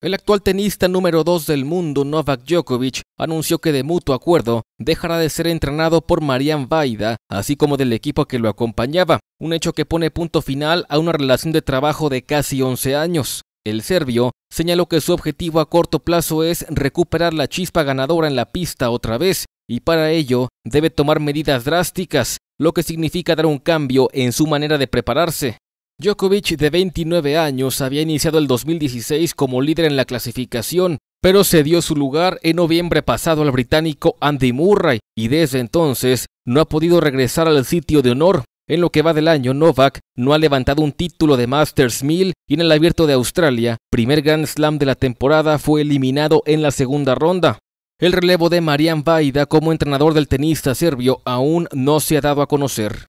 El actual tenista número 2 del mundo, Novak Djokovic, anunció que de mutuo acuerdo dejará de ser entrenado por Marian Vaida, así como del equipo que lo acompañaba, un hecho que pone punto final a una relación de trabajo de casi 11 años. El serbio señaló que su objetivo a corto plazo es recuperar la chispa ganadora en la pista otra vez, y para ello debe tomar medidas drásticas, lo que significa dar un cambio en su manera de prepararse. Djokovic, de 29 años, había iniciado el 2016 como líder en la clasificación, pero cedió su lugar en noviembre pasado al británico Andy Murray y desde entonces no ha podido regresar al sitio de honor. En lo que va del año, Novak no ha levantado un título de Masters 1000 y en el Abierto de Australia, primer Grand Slam de la temporada, fue eliminado en la segunda ronda. El relevo de Marian Vaida como entrenador del tenista serbio aún no se ha dado a conocer.